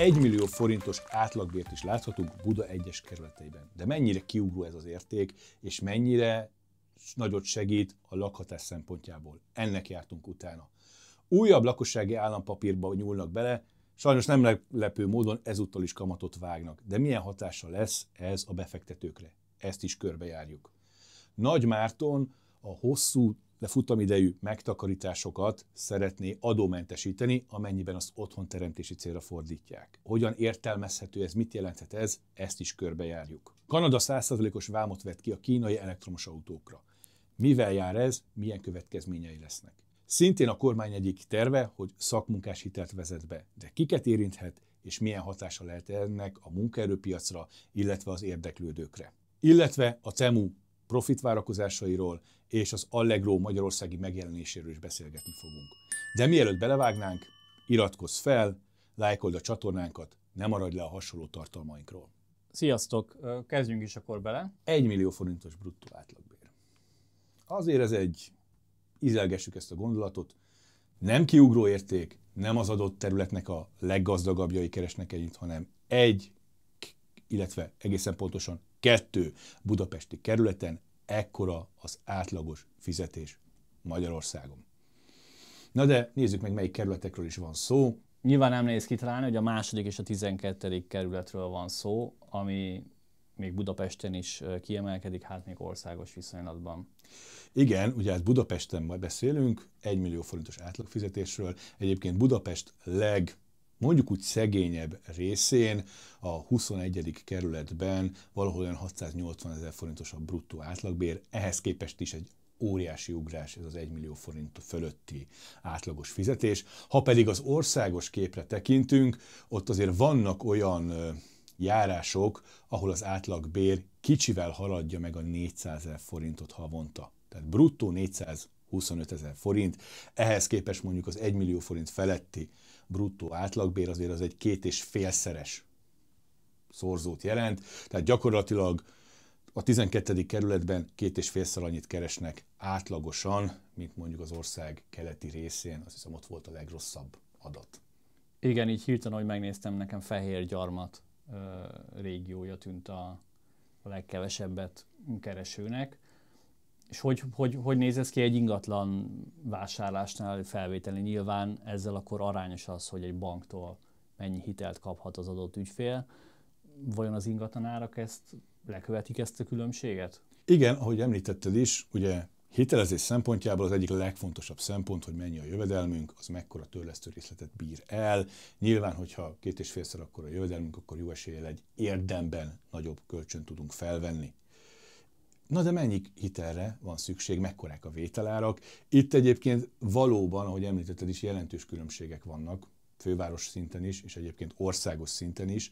1 millió forintos átlagbért is láthatunk Buda egyes kerületeiben. De mennyire kiugró ez az érték, és mennyire nagyot segít a lakhatás szempontjából. Ennek jártunk utána. Újabb lakossági állampapírba nyúlnak bele, sajnos nem lepő módon ezúttal is kamatot vágnak. De milyen hatása lesz ez a befektetőkre? Ezt is körbejárjuk. Nagy Márton a hosszú de futamidejű megtakarításokat szeretné adómentesíteni, amennyiben azt otthon teremtési célra fordítják. Hogyan értelmezhető ez, mit jelenthet ez, ezt is körbejárjuk. Kanada 100%-os vámot vett ki a kínai elektromos autókra. Mivel jár ez, milyen következményei lesznek? Szintén a kormány egyik terve, hogy szakmunkás hitelt vezet be, de kiket érinthet, és milyen hatása lehet ennek a munkaerőpiacra, illetve az érdeklődőkre. Illetve a CEMU profitvárakozásairól és az Allegro magyarországi megjelenéséről is beszélgetni fogunk. De mielőtt belevágnánk, iratkozz fel, lájkold a csatornánkat, ne maradj le a hasonló tartalmainkról. Sziasztok, kezdjünk is akkor bele. 1 millió forintos bruttó átlagbér. Azért ez egy, ízelgessük ezt a gondolatot, nem kiugró érték, nem az adott területnek a leggazdagabbjai keresnek ennyit, hanem egy illetve egészen pontosan kettő budapesti kerületen ekkora az átlagos fizetés Magyarországon. Na de nézzük meg, melyik kerületekről is van szó. Nyilván nem néz kitalálni, hogy a második és a 12. kerületről van szó, ami még Budapesten is kiemelkedik, hát még országos viszonylatban. Igen, ugye hát Budapesten majd beszélünk, 1 millió forintos átlagfizetésről. Egyébként Budapest leg mondjuk úgy szegényebb részén, a 21. kerületben valahol olyan 680 ezer forintos a bruttó átlagbér, ehhez képest is egy óriási ugrás ez az 1 millió forint fölötti átlagos fizetés. Ha pedig az országos képre tekintünk, ott azért vannak olyan járások, ahol az átlagbér kicsivel haladja meg a 400 ezer forintot havonta. Tehát bruttó 425 ezer forint, ehhez képest mondjuk az 1 millió forint feletti bruttó átlagbér azért az egy két és félszeres szorzót jelent, tehát gyakorlatilag a 12. kerületben két és félszer annyit keresnek átlagosan, mint mondjuk az ország keleti részén, azt hiszem ott volt a legrosszabb adat. Igen, így hirtelen, hogy megnéztem, nekem fehér gyarmat régiója tűnt a, a legkevesebbet keresőnek. És hogy, hogy, hogy néz ez ki egy ingatlan vásárlásnál, felvételi? Nyilván ezzel akkor arányos az, hogy egy banktól mennyi hitelt kaphat az adott ügyfél. Vajon az ingatlan árak ezt lekövetik ezt a különbséget? Igen, ahogy említetted is, ugye hitelezés szempontjából az egyik legfontosabb szempont, hogy mennyi a jövedelmünk, az mekkora törlesztő részletet bír el. Nyilván, hogyha két és félszer akkor a jövedelmünk, akkor jó eséllyel egy érdemben nagyobb kölcsön tudunk felvenni. Na de mennyi hitelre van szükség, mekkorák a vételárak? Itt egyébként valóban, ahogy említetted is, jelentős különbségek vannak, főváros szinten is, és egyébként országos szinten is.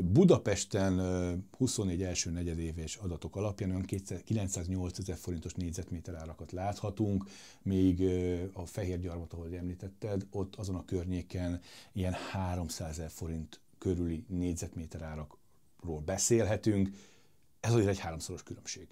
Budapesten 24 első negyedéves adatok alapján olyan 908 ezer forintos négyzetméter árakat láthatunk, míg a gyarmat, ahogy említetted, ott azon a környéken ilyen 300 ezer forint körüli négyzetméter árakról beszélhetünk, ez azért egy háromszoros különbség.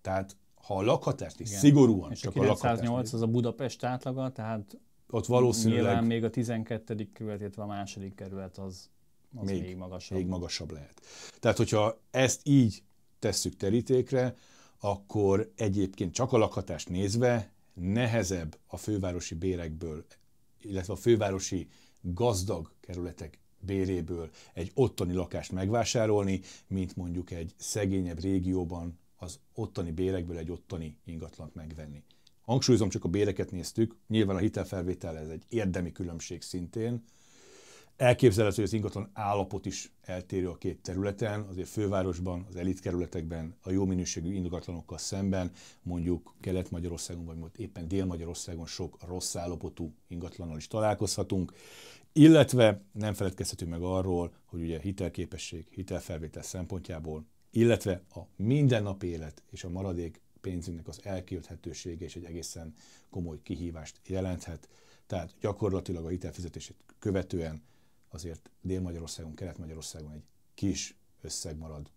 Tehát ha a lakhatást is Igen. szigorúan és csak a, 908 a lakhatást... az a Budapest átlaga, tehát ott valószínűleg... Nyilván még a 12. kerület, illetve a második kerület az, az még, még, magasabb. még magasabb lehet. Tehát, hogyha ezt így tesszük terítékre, akkor egyébként csak a lakhatást nézve nehezebb a fővárosi bérekből, illetve a fővárosi gazdag kerületek béréből egy ottani lakást megvásárolni, mint mondjuk egy szegényebb régióban az ottani bérekből egy ottani ingatlant megvenni. Hangsúlyozom, csak a béreket néztük, nyilván a hitelfelvétel ez egy érdemi különbség szintén. Elképzelhető, hogy az ingatlan állapot is eltérő a két területen, azért fővárosban, az elitkerületekben, a jó minőségű ingatlanokkal szemben, mondjuk Kelet-Magyarországon, vagy most éppen Dél-Magyarországon sok rossz állapotú ingatlannal is találkozhatunk, illetve nem feledkezhetünk meg arról, hogy ugye hitelképesség, hitelfelvétel szempontjából, illetve a mindennapi élet és a maradék pénzünknek az elkölthetősége is egy egészen komoly kihívást jelenthet. Tehát gyakorlatilag a hitelfizetését követően azért Dél-Magyarországon, Kelet-Magyarországon egy kis összeg marad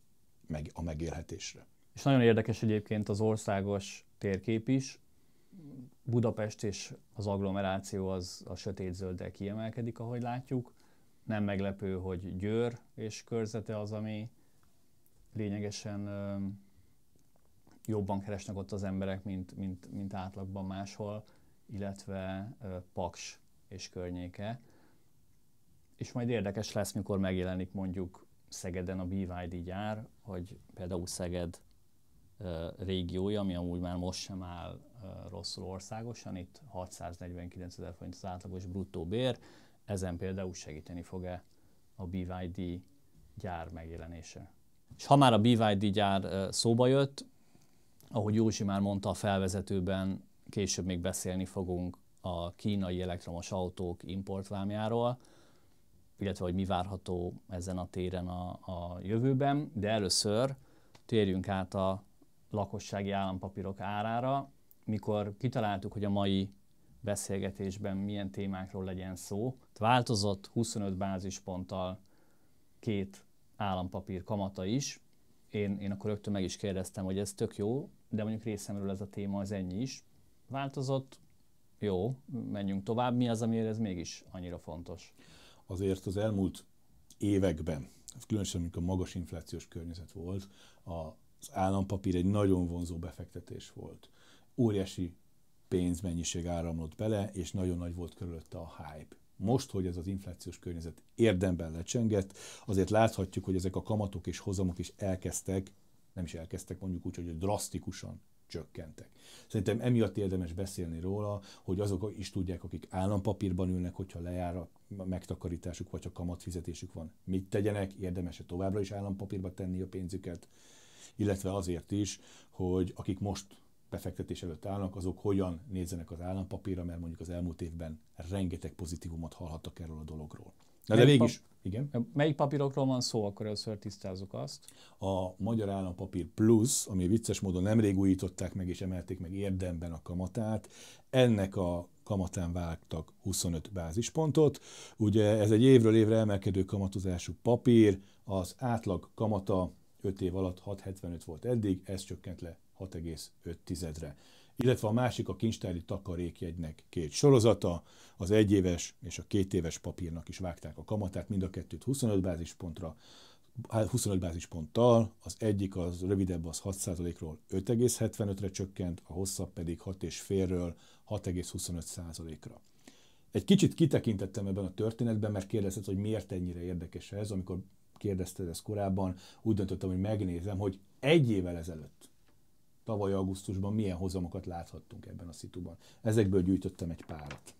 meg a megélhetésre. És nagyon érdekes egyébként az országos térkép is, Budapest és az agglomeráció az a sötétzölddel kiemelkedik, ahogy látjuk. Nem meglepő, hogy Győr és körzete az, ami lényegesen jobban keresnek ott az emberek, mint, mint, mint átlagban máshol, illetve Paks és környéke. És majd érdekes lesz, mikor megjelenik mondjuk Szegeden a BYD gyár, hogy például Szeged régiója, ami amúgy már most sem áll rosszul országosan, itt 649 ezer forint az átlagos bruttó bér, ezen például segíteni fog-e a BYD gyár megjelenése. És ha már a BYD gyár szóba jött, ahogy Józsi már mondta a felvezetőben, később még beszélni fogunk a kínai elektromos autók importvámjáról, illetve hogy mi várható ezen a téren a, a jövőben, de először térjünk át a lakossági állampapírok árára, mikor kitaláltuk, hogy a mai beszélgetésben milyen témákról legyen szó, változott 25 bázisponttal két állampapír kamata is. Én, én akkor rögtön meg is kérdeztem, hogy ez tök jó, de mondjuk részemről ez a téma az ennyi is. Változott, jó, menjünk tovább. Mi az, amiért ez mégis annyira fontos? Azért az elmúlt években, különösen amikor magas inflációs környezet volt, az állampapír egy nagyon vonzó befektetés volt óriási pénzmennyiség áramlott bele, és nagyon nagy volt körülötte a hype. Most, hogy ez az inflációs környezet érdemben lecsengett, azért láthatjuk, hogy ezek a kamatok és hozamok is elkezdtek, nem is elkezdtek, mondjuk úgy, hogy drasztikusan csökkentek. Szerintem emiatt érdemes beszélni róla, hogy azok is tudják, akik állampapírban ülnek, hogyha lejár a megtakarításuk, vagy ha kamatfizetésük van, mit tegyenek, érdemes-e továbbra is állampapírba tenni a pénzüket, illetve azért is, hogy akik most befektetés előtt állnak, azok hogyan nézzenek az állampapírra, mert mondjuk az elmúlt évben rengeteg pozitívumot hallhattak erről a dologról. Na de végig is, igen. Melyik papírokról van szó, akkor először tisztázzuk azt. A Magyar Állampapír Plus, ami vicces módon nemrég újították meg és emelték meg érdemben a kamatát, ennek a kamatán vágtak 25 bázispontot. Ugye ez egy évről évre emelkedő kamatozású papír, az átlag kamata 5 év alatt 6,75 volt eddig, ez csökkent le 6,5-re. Illetve a másik a kincstári takarékjegynek két sorozata, az egyéves és a két éves papírnak is vágták a kamatát, mind a kettőt 25 bázispontra, 25 bázisponttal, az egyik az rövidebb az 6%-ról 5,75-re csökkent, a hosszabb pedig 6,5-ről 6,25%-ra. Egy kicsit kitekintettem ebben a történetben, mert kérdezted, hogy miért ennyire érdekes ez, amikor kérdezted ezt korábban, úgy döntöttem, hogy megnézem, hogy egy évvel ezelőtt, tavaly augusztusban milyen hozamokat láthattunk ebben a szituban. Ezekből gyűjtöttem egy párat.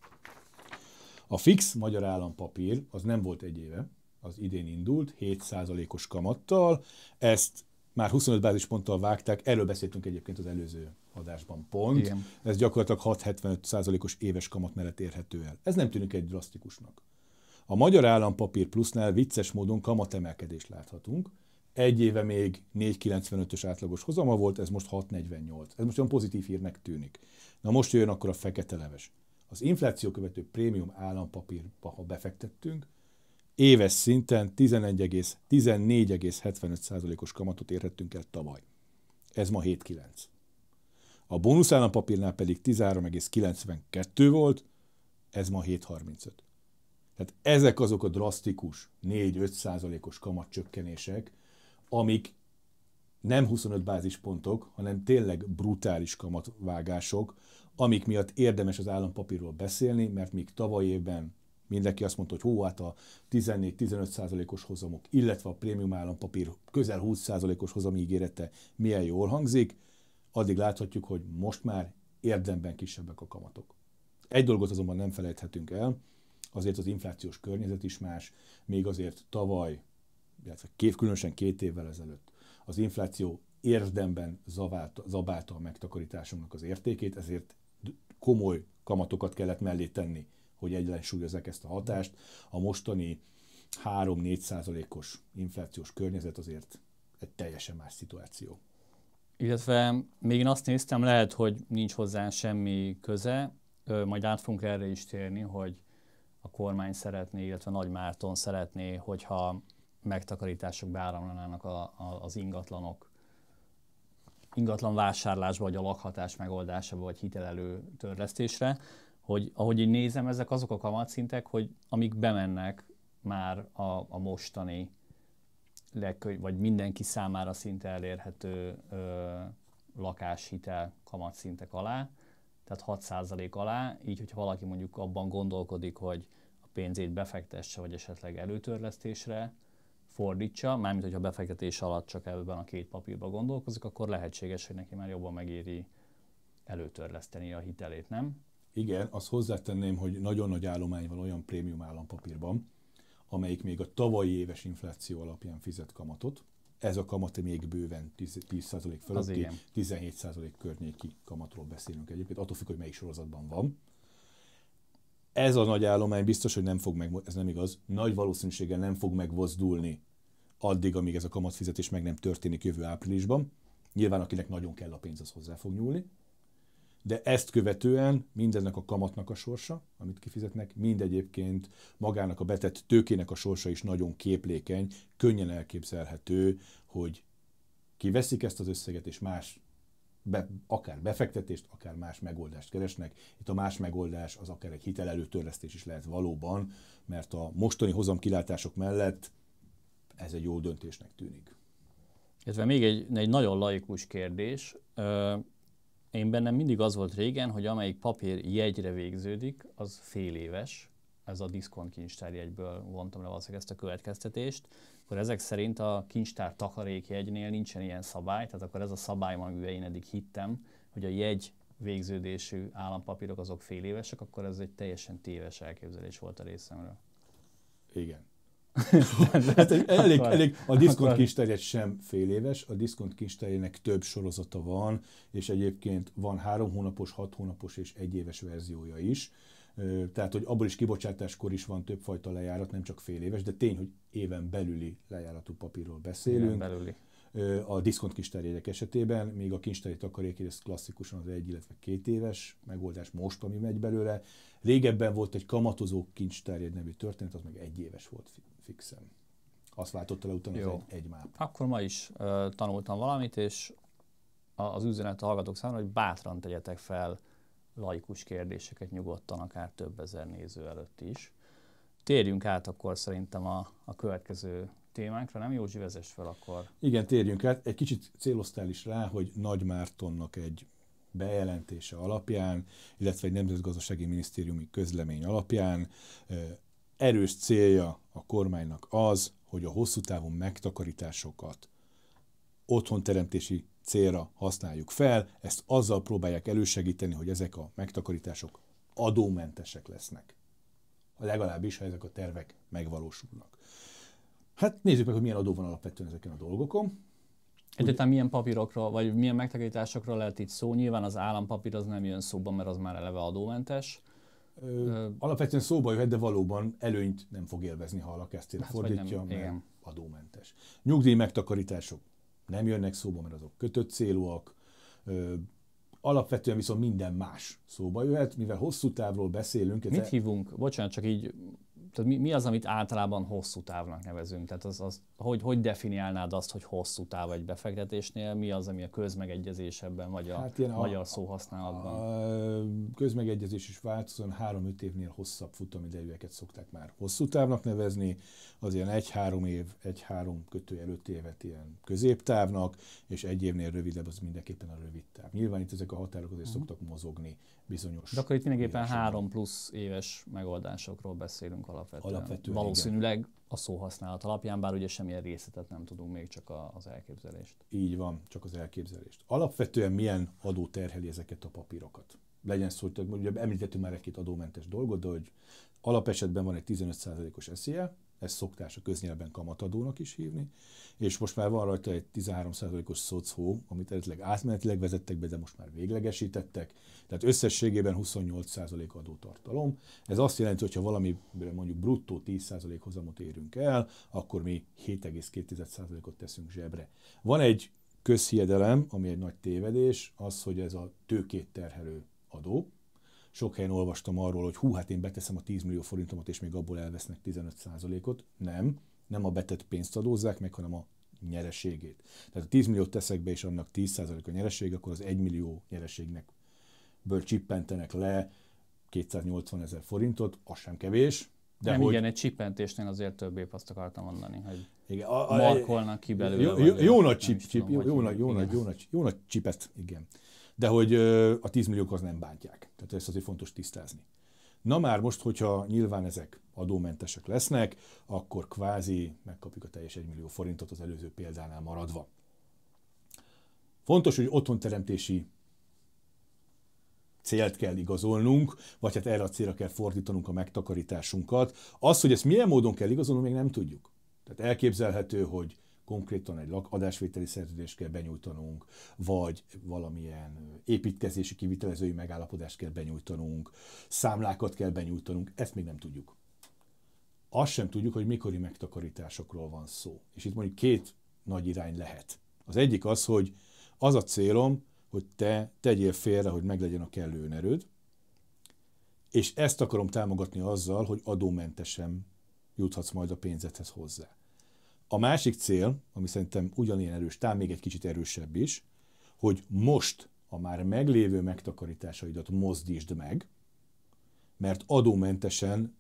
A fix magyar állampapír az nem volt egy éve, az idén indult, 7%-os kamattal, ezt már 25 bázisponttal vágták, erről beszéltünk egyébként az előző adásban pont. Igen. Ez gyakorlatilag 6-75%-os éves kamat mellett érhető el. Ez nem tűnik egy drasztikusnak. A magyar állampapír plusznál vicces módon kamatemelkedést láthatunk, egy éve még 4,95-ös átlagos hozama volt, ez most 6,48. Ez most olyan pozitív hírnek tűnik. Na most jön akkor a fekete leves. Az infláció követő prémium állampapírba, ha befektettünk, éves szinten 14,75%-os kamatot érhettünk el tavaly. Ez ma 7,9. A bónusz állampapírnál pedig 13,92 volt, ez ma 7,35. Tehát ezek azok a drasztikus 4-5 százalékos kamatcsökkenések, amik nem 25 bázispontok, hanem tényleg brutális kamatvágások, amik miatt érdemes az állampapírról beszélni, mert még tavaly évben mindenki azt mondta, hogy hó, hát a 14-15 százalékos hozamok, illetve a prémium állampapír közel 20 százalékos hozam ígérete milyen jól hangzik, addig láthatjuk, hogy most már érdemben kisebbek a kamatok. Egy dolgot azonban nem felejthetünk el, azért az inflációs környezet is más, még azért tavaly illetve kép, különösen két évvel ezelőtt az infláció érdemben zabálta, zabálta a megtakarításunknak az értékét, ezért komoly kamatokat kellett mellé tenni, hogy egyensúlyozzák ezt a hatást. A mostani 3-4 százalékos inflációs környezet azért egy teljesen más szituáció. Illetve még én azt néztem, lehet, hogy nincs hozzá semmi köze, majd át fogunk erre is térni, hogy a kormány szeretné, illetve Nagy Márton szeretné, hogyha megtakarítások beáramlanának a, a, az ingatlanok ingatlan vásárlásba, vagy a lakhatás megoldásába, vagy hitelelő törlesztésre, hogy ahogy én nézem, ezek azok a kamatszintek, hogy amik bemennek már a, a mostani, legkönyv, vagy mindenki számára szinte elérhető ö, lakáshitel kamatszintek alá, tehát 6% alá, így hogyha valaki mondjuk abban gondolkodik, hogy a pénzét befektesse, vagy esetleg előtörlesztésre, fordítsa, mármint hogyha befektetés alatt csak ebben a két papírban gondolkozik, akkor lehetséges, hogy neki már jobban megéri előtörleszteni a hitelét, nem? Igen, azt hozzátenném, hogy nagyon nagy állomány van olyan prémium állampapírban, amelyik még a tavalyi éves infláció alapján fizet kamatot. Ez a kamat még bőven 10%, fölötti, 17% környéki kamatról beszélünk egyébként, attól függ, hogy melyik sorozatban van. Ez a nagy állomány biztos, hogy nem fog meg, ez nem igaz, nagy valószínűséggel nem fog megvozdulni addig, amíg ez a kamatfizetés meg nem történik jövő áprilisban. Nyilván akinek nagyon kell a pénz, az hozzá fog nyúlni. De ezt követően mindennek a kamatnak a sorsa, amit kifizetnek, mind egyébként magának a betett tőkének a sorsa is nagyon képlékeny, könnyen elképzelhető, hogy kiveszik ezt az összeget, és más be, akár befektetést, akár más megoldást keresnek. Itt a más megoldás az akár egy hitelelőtörlesztés is lehet valóban, mert a mostani hozamkilátások mellett ez egy jó döntésnek tűnik. Ez még egy, egy nagyon laikus kérdés. Én bennem mindig az volt régen, hogy amelyik papír jegyre végződik, az fél éves. Ez a diszkont kincstár jegyből vontam le valószínűleg ezt a következtetést. Akkor ezek szerint a kincstár jegynél nincsen ilyen szabály, tehát akkor ez a szabály van, amivel én eddig hittem, hogy a jegy végződésű állampapírok azok fél évesek, akkor ez egy teljesen téves elképzelés volt a részemről. Igen. hát elég, elég, a diszkont kincstárját sem fél éves, a diszkont kincstárjának több sorozata van, és egyébként van három hónapos, hat hónapos és egy éves verziója is. Tehát, hogy abból is kibocsátáskor is van többfajta lejárat, nem csak fél éves, de tény, hogy éven belüli lejáratú papírról beszélünk. Éven belüli a diszkont kinstárjegyek esetében, még a kincstári takarék, ez klasszikusan az egy, illetve két éves megoldás most, ami megy belőle. Régebben volt egy kamatozó kincsterjed nevű történet, az meg egy éves volt fixen. Azt váltotta le utána Jó. az egy, egy Akkor ma is uh, tanultam valamit, és az üzenet a hallgatók számára, hogy bátran tegyetek fel laikus kérdéseket nyugodtan, akár több ezer néző előtt is. Térjünk át akkor szerintem a, a következő témánkra, nem Józsi vezess fel akkor? Igen, térjünk át. Egy kicsit céloztál is rá, hogy Nagy Mártonnak egy bejelentése alapján, illetve egy nemzetgazdasági minisztériumi közlemény alapján erős célja a kormánynak az, hogy a hosszú távon megtakarításokat otthonteremtési célra használjuk fel, ezt azzal próbálják elősegíteni, hogy ezek a megtakarítások adómentesek lesznek. Legalábbis, ha ezek a tervek megvalósulnak. Hát nézzük meg, hogy milyen adó van alapvetően ezeken a dolgokon. Egyáltalán milyen papírokról, vagy milyen megtakarításokról lehet itt szó? Nyilván az állampapír az nem jön szóba, mert az már eleve adómentes. Ö, alapvetően szóba jöhet, de valóban előnyt nem fog élvezni, ha a lakástére hát, fordítja, nem, mert igen. adómentes. Nyugdíj megtakarítások nem jönnek szóba, mert azok kötött célúak. Ö, alapvetően viszont minden más szóba jöhet, mivel hosszú távról beszélünk. Mit e- hívunk, bocsánat, csak így tehát mi, mi az, amit általában hosszú távnak nevezünk? Tehát az, az, hogy, hogy definiálnád azt, hogy hosszú táv egy befektetésnél? Mi az, ami a közmegegyezés ebben, vagy a hát a, szóhasználatban? A, a közmegegyezés is változóan három-öt évnél hosszabb futamidejűeket szokták már hosszú távnak nevezni, az ilyen egy-három év, egy-három kötő előtt évet ilyen középtávnak, és egy évnél rövidebb az mindenképpen a rövid táv. Nyilván itt ezek a határok azért uh-huh. szoktak mozogni bizonyos. De akkor itt mindenképpen évesen. három plusz éves megoldásokról beszélünk alapvetően alapvetően. alapvetően Valószínűleg igen. a szóhasználat alapján, bár ugye semmilyen részletet nem tudunk még, csak a, az elképzelést. Így van, csak az elképzelést. Alapvetően milyen adó terheli ezeket a papírokat? Legyen szó, hogy ugye említettünk már egy-két adómentes dolgot, de hogy alapesetben van egy 15%-os eszélye, ezt szoktás a köznyelben kamatadónak is hívni, és most már van rajta egy 13%-os szocó, amit eredetileg átmenetileg vezettek be, de most már véglegesítettek, tehát összességében 28% adótartalom. Ez azt jelenti, hogy ha valami mondjuk bruttó 10% hozamot érünk el, akkor mi 7,2%-ot teszünk zsebre. Van egy közhiedelem, ami egy nagy tévedés, az, hogy ez a tőkét terhelő adó, sok helyen olvastam arról, hogy hú, hát én beteszem a 10 millió forintomat, és még abból elvesznek 15%-ot. Nem, nem a betett pénzt adózzák meg, hanem a nyereségét. Tehát a 10 milliót teszek be, és annak 10% a nyereség, akkor az 1 millió nyereségnek ből csippentenek le 280 ezer forintot, az sem kevés, de nem, hogy... igen, egy csippentésnél azért több épp azt akartam mondani, hogy igen, a, a, markolnak ki belőle. Jó, jó, jó, jó nagy csip, csip, jó, jó, nagy, jó, nagy, jó, nagy, jó nagy csipet, igen de hogy a 10 milliókhoz nem bántják. Tehát ezt azért fontos tisztázni. Na már most, hogyha nyilván ezek adómentesek lesznek, akkor kvázi megkapjuk a teljes 1 millió forintot az előző példánál maradva. Fontos, hogy otthonteremtési célt kell igazolnunk, vagy hát erre a célra kell fordítanunk a megtakarításunkat. Az, hogy ezt milyen módon kell igazolnunk, még nem tudjuk. Tehát elképzelhető, hogy konkrétan egy adásvételi szerződést kell benyújtanunk, vagy valamilyen építkezési kivitelezői megállapodást kell benyújtanunk, számlákat kell benyújtanunk, ezt még nem tudjuk. Azt sem tudjuk, hogy mikori megtakarításokról van szó. És itt mondjuk két nagy irány lehet. Az egyik az, hogy az a célom, hogy te tegyél félre, hogy meglegyen a kellő önerőd, és ezt akarom támogatni azzal, hogy adómentesen juthatsz majd a pénzedhez hozzá. A másik cél, ami szerintem ugyanilyen erős, talán még egy kicsit erősebb is, hogy most a már meglévő megtakarításaidat mozdítsd meg, mert adómentesen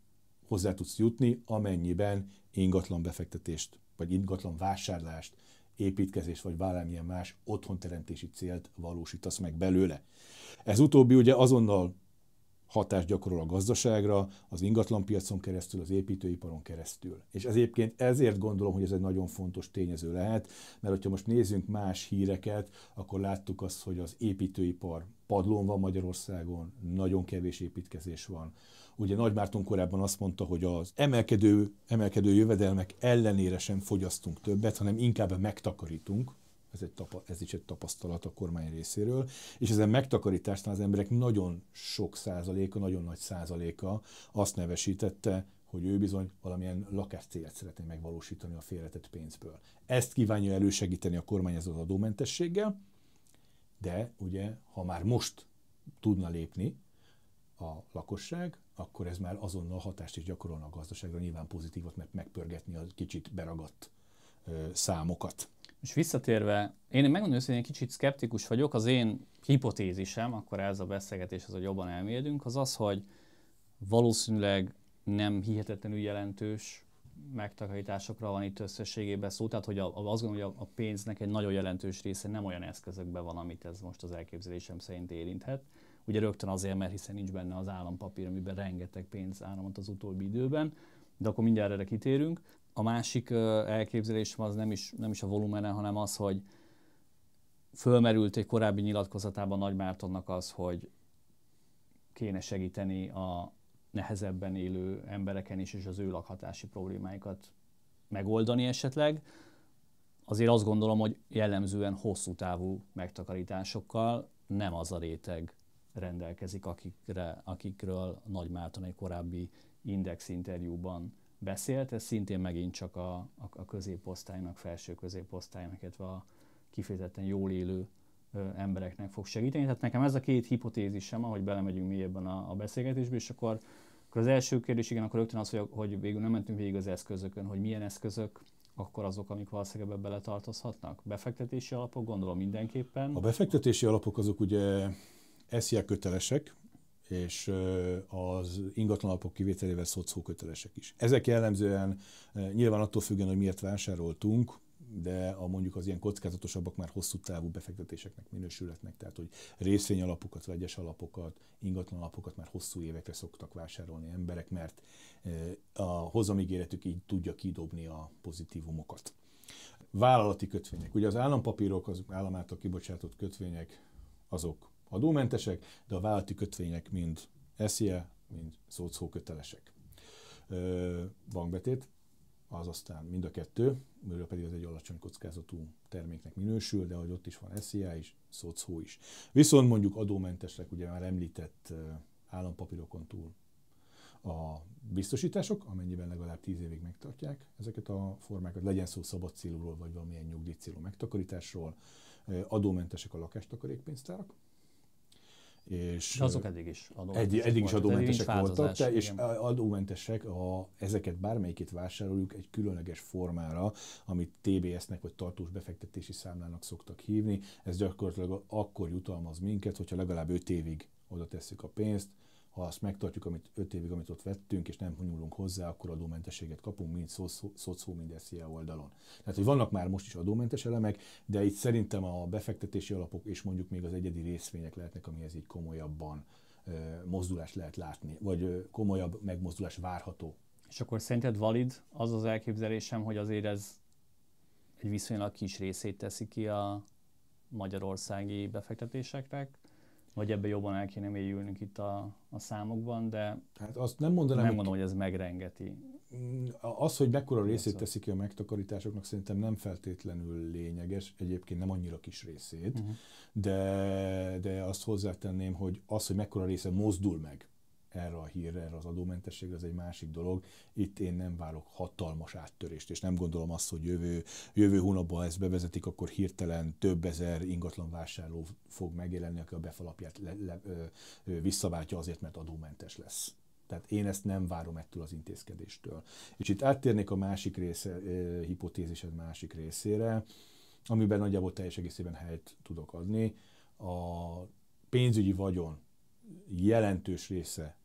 hozzá tudsz jutni, amennyiben ingatlan befektetést, vagy ingatlan vásárlást, építkezést, vagy bármilyen más otthonteremtési célt valósítasz meg belőle. Ez utóbbi ugye azonnal hatást gyakorol a gazdaságra, az ingatlanpiacon keresztül, az építőiparon keresztül. És egyébként ezért gondolom, hogy ez egy nagyon fontos tényező lehet, mert hogyha most nézzünk más híreket, akkor láttuk azt, hogy az építőipar padlón van Magyarországon, nagyon kevés építkezés van. Ugye nagy Márton korábban azt mondta, hogy az emelkedő, emelkedő jövedelmek ellenére sem fogyasztunk többet, hanem inkább megtakarítunk, ez, egy tapa, ez is egy tapasztalat a kormány részéről, és ezen megtakarításnál az emberek nagyon sok százaléka, nagyon nagy százaléka azt nevesítette, hogy ő bizony valamilyen lakáscélt szeretné megvalósítani a félretett pénzből. Ezt kívánja elősegíteni a kormány ezzel az adómentességgel, de ugye, ha már most tudna lépni a lakosság, akkor ez már azonnal hatást is gyakorolna a gazdaságra, nyilván pozitívot, mert megpörgetni a kicsit beragadt ö, számokat. És visszatérve, én megmondom őszintén, egy kicsit szkeptikus vagyok, az én hipotézisem, akkor ez a az a jobban elmérdünk, az az, hogy valószínűleg nem hihetetlenül jelentős megtakarításokra van itt összességében szó. Tehát, hogy az, azt gondolom, hogy a pénznek egy nagyon jelentős része nem olyan eszközökben van, amit ez most az elképzelésem szerint érinthet. Ugye rögtön azért, mert hiszen nincs benne az állampapír, amiben rengeteg pénz áramlott az utóbbi időben, de akkor mindjárt erre kitérünk. A másik elképzelésem az nem is, nem is a volumene, hanem az, hogy fölmerült egy korábbi nyilatkozatában Nagy Mártonnak az, hogy kéne segíteni a nehezebben élő embereken is, és az ő lakhatási problémáikat megoldani esetleg. Azért azt gondolom, hogy jellemzően hosszú távú megtakarításokkal nem az a réteg rendelkezik, akikre, akikről Nagy Márton egy korábbi Index interjúban beszélt, ez szintén megint csak a, a, a középosztálynak, felső középosztálynak, illetve a kifejezetten jól élő ö, embereknek fog segíteni. Tehát nekem ez a két hipotézisem, ahogy belemegyünk mélyebben a, a beszélgetésbe, és akkor, akkor az első kérdés, igen, akkor rögtön az, hogy, hogy végül nem mentünk végig az eszközökön, hogy milyen eszközök, akkor azok, amik valószínűleg ebbe beletartozhatnak? Befektetési alapok gondolom mindenképpen. A befektetési alapok azok ugye SZIA kötelesek, és az ingatlanalapok kivételével szocókötelesek is. Ezek jellemzően nyilván attól függően, hogy miért vásároltunk, de a mondjuk az ilyen kockázatosabbak már hosszú távú befektetéseknek minősülhetnek, tehát hogy részvény alapokat, vegyes alapokat, ingatlan alapokat már hosszú évekre szoktak vásárolni emberek, mert a hozamígéretük így tudja kidobni a pozitívumokat. Vállalati kötvények. Ugye az állampapírok, az állam által kibocsátott kötvények, azok adómentesek, de a vállalati kötvények mind SZIE, mind szócó kötelesek. Bankbetét, az aztán mind a kettő, mivel pedig az egy alacsony kockázatú terméknek minősül, de hogy ott is van SZIA is, szocó is. Viszont mondjuk adómentesek, ugye már említett állampapírokon túl a biztosítások, amennyiben legalább 10 évig megtartják ezeket a formákat, legyen szó szabad célúról, vagy valamilyen nyugdíj célú megtakarításról, adómentesek a lakástakarékpénztárak, és De azok eddig is adómentesek, eddig, eddig is adómentesek voltak, voltak de, és adómentesek, a, ezeket bármelyikét vásároljuk egy különleges formára, amit TBS-nek vagy tartós befektetési számlának szoktak hívni. Ez gyakorlatilag akkor jutalmaz minket, hogyha legalább 5 évig oda tesszük a pénzt, ha azt megtartjuk, amit 5 évig, amit ott vettünk, és nem nyúlunk hozzá, akkor adómentességet kapunk, mind szocó, mind SZIA oldalon. Tehát, hogy vannak már most is adómentes elemek, de itt szerintem a befektetési alapok és mondjuk még az egyedi részvények lehetnek, amihez így komolyabban mozdulást lehet látni, vagy komolyabb megmozdulás várható. És akkor szerinted valid az az elképzelésem, hogy azért ez egy viszonylag kis részét teszi ki a magyarországi befektetéseknek, vagy ebbe jobban el kéne mélyülnünk itt a, a számokban, de hát azt nem, mondanám, nem mondom, hogy ez megrengeti. Mm, az, hogy mekkora részét teszik ki a megtakarításoknak, szerintem nem feltétlenül lényeges, egyébként nem annyira kis részét, uh-huh. de, de azt hozzátenném, hogy az, hogy mekkora része mozdul meg erre a hírre, erre az adómentességre, az egy másik dolog. Itt én nem várok hatalmas áttörést, és nem gondolom azt, hogy jövő, jövő hónapban ezt bevezetik, akkor hirtelen több ezer ingatlan vásárló fog megjelenni, aki a befalapját le, le, ö, visszaváltja azért, mert adómentes lesz. Tehát én ezt nem várom ettől az intézkedéstől. És itt áttérnék a másik része, ö, hipotézised másik részére, amiben nagyjából teljes egészében helyt tudok adni. A pénzügyi vagyon jelentős része